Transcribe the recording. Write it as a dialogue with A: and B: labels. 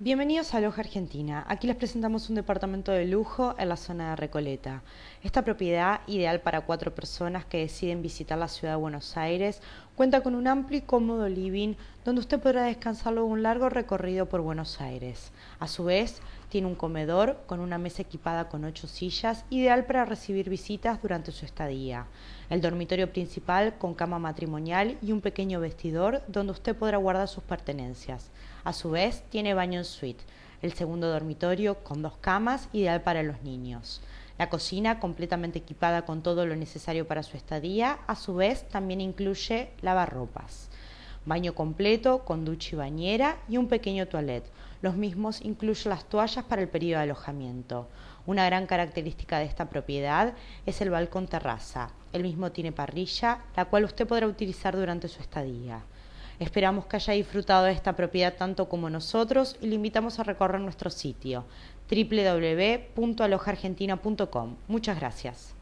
A: Bienvenidos a Loja Argentina. Aquí les presentamos un departamento de lujo en la zona de Recoleta. Esta propiedad, ideal para cuatro personas que deciden visitar la ciudad de Buenos Aires, cuenta con un amplio y cómodo living donde usted podrá descansar luego un largo recorrido por Buenos Aires. A su vez, tiene un comedor con una mesa equipada con ocho sillas, ideal para recibir visitas durante su estadía. El dormitorio principal con cama matrimonial y un pequeño vestidor donde usted podrá guardar sus pertenencias. A su vez, tiene baño en suite, el segundo dormitorio con dos camas, ideal para los niños. La cocina completamente equipada con todo lo necesario para su estadía, a su vez también incluye lavarropas. Baño completo con ducha y bañera y un pequeño toilet. Los mismos incluyen las toallas para el periodo de alojamiento. Una gran característica de esta propiedad es el balcón terraza. El mismo tiene parrilla, la cual usted podrá utilizar durante su estadía. Esperamos que haya disfrutado de esta propiedad tanto como nosotros y le invitamos a recorrer nuestro sitio www.alojargentina.com. Muchas gracias.